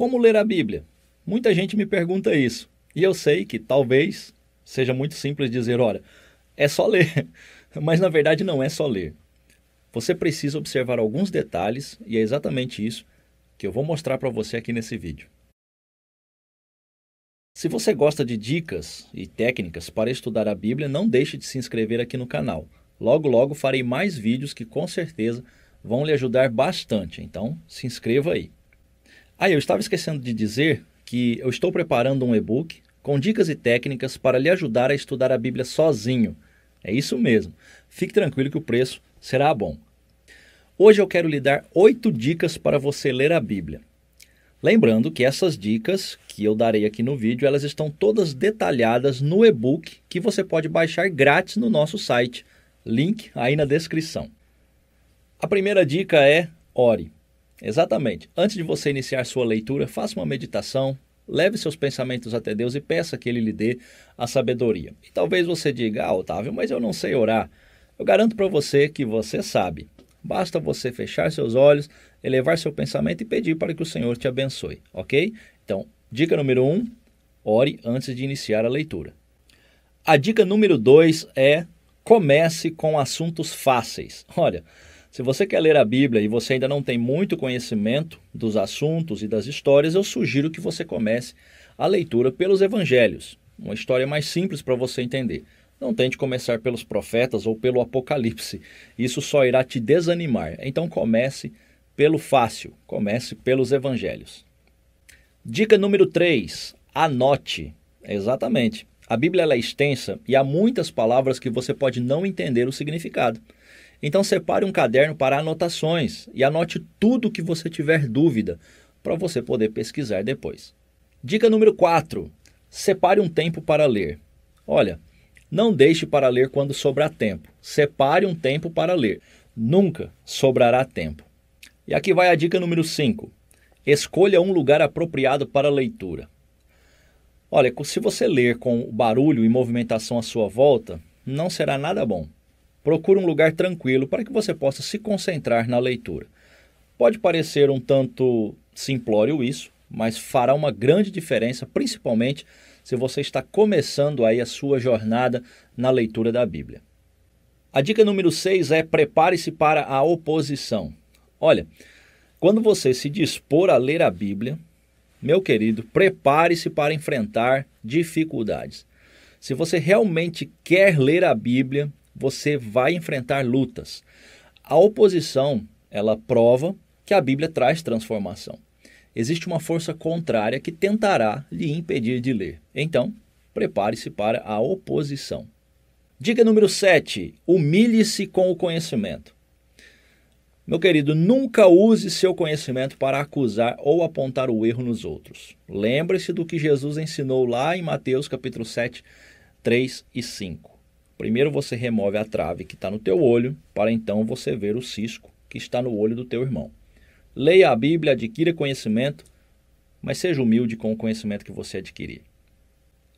Como ler a Bíblia? Muita gente me pergunta isso. E eu sei que talvez seja muito simples dizer, olha, é só ler. Mas na verdade não é só ler. Você precisa observar alguns detalhes e é exatamente isso que eu vou mostrar para você aqui nesse vídeo. Se você gosta de dicas e técnicas para estudar a Bíblia, não deixe de se inscrever aqui no canal. Logo, logo farei mais vídeos que com certeza vão lhe ajudar bastante, então se inscreva aí. Ah, eu estava esquecendo de dizer que eu estou preparando um e-book com dicas e técnicas para lhe ajudar a estudar a Bíblia sozinho. É isso mesmo. Fique tranquilo que o preço será bom. Hoje eu quero lhe dar oito dicas para você ler a Bíblia. Lembrando que essas dicas que eu darei aqui no vídeo, elas estão todas detalhadas no e-book que você pode baixar grátis no nosso site. Link aí na descrição. A primeira dica é ore. Exatamente. Antes de você iniciar sua leitura, faça uma meditação, leve seus pensamentos até Deus e peça que Ele lhe dê a sabedoria. E talvez você diga, ah, Otávio, mas eu não sei orar. Eu garanto para você que você sabe. Basta você fechar seus olhos, elevar seu pensamento e pedir para que o Senhor te abençoe, ok? Então, dica número 1, um, ore antes de iniciar a leitura. A dica número 2 é comece com assuntos fáceis. Olha, se você quer ler a Bíblia e você ainda não tem muito conhecimento dos assuntos e das histórias, eu sugiro que você comece a leitura pelos evangelhos. Uma história mais simples para você entender. Não tente começar pelos profetas ou pelo Apocalipse. Isso só irá te desanimar. Então comece pelo fácil, comece pelos evangelhos. Dica número 3: anote. Exatamente. A Bíblia é extensa e há muitas palavras que você pode não entender o significado. Então separe um caderno para anotações e anote tudo que você tiver dúvida para você poder pesquisar depois. Dica número 4: separe um tempo para ler. Olha, não deixe para ler quando sobrar tempo. Separe um tempo para ler. Nunca sobrará tempo. E aqui vai a dica número 5. Escolha um lugar apropriado para a leitura. Olha, se você ler com barulho e movimentação à sua volta, não será nada bom. Procure um lugar tranquilo para que você possa se concentrar na leitura. Pode parecer um tanto simplório isso, mas fará uma grande diferença, principalmente se você está começando aí a sua jornada na leitura da Bíblia. A dica número 6 é prepare-se para a oposição. Olha, quando você se dispor a ler a Bíblia, meu querido, prepare-se para enfrentar dificuldades. Se você realmente quer ler a Bíblia, você vai enfrentar lutas. A oposição, ela prova que a Bíblia traz transformação. Existe uma força contrária que tentará lhe impedir de ler. Então, prepare-se para a oposição. Dica número 7: humilhe-se com o conhecimento. Meu querido, nunca use seu conhecimento para acusar ou apontar o erro nos outros. Lembre-se do que Jesus ensinou lá em Mateus capítulo 7, 3 e 5. Primeiro você remove a trave que está no teu olho, para então você ver o cisco que está no olho do teu irmão. Leia a Bíblia, adquira conhecimento, mas seja humilde com o conhecimento que você adquirir.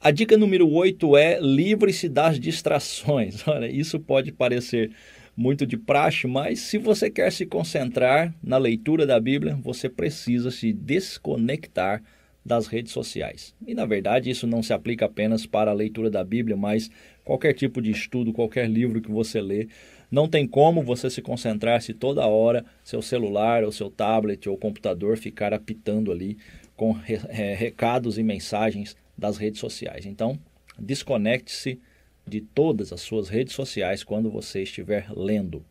A dica número 8 é livre-se das distrações. Olha, isso pode parecer muito de praxe, mas se você quer se concentrar na leitura da Bíblia, você precisa se desconectar das redes sociais. E na verdade, isso não se aplica apenas para a leitura da Bíblia, mas qualquer tipo de estudo, qualquer livro que você lê. Não tem como você se concentrar se toda hora seu celular, ou seu tablet, ou computador ficar apitando ali com é, recados e mensagens das redes sociais. Então, desconecte-se de todas as suas redes sociais quando você estiver lendo.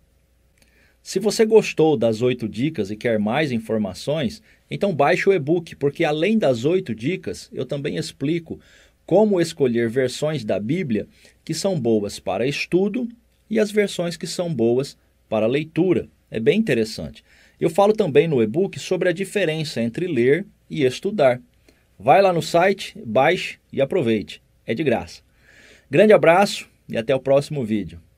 Se você gostou das oito dicas e quer mais informações, então baixe o e-book, porque além das oito dicas, eu também explico como escolher versões da Bíblia que são boas para estudo e as versões que são boas para leitura. É bem interessante. Eu falo também no e-book sobre a diferença entre ler e estudar. Vai lá no site, baixe e aproveite. É de graça. Grande abraço e até o próximo vídeo.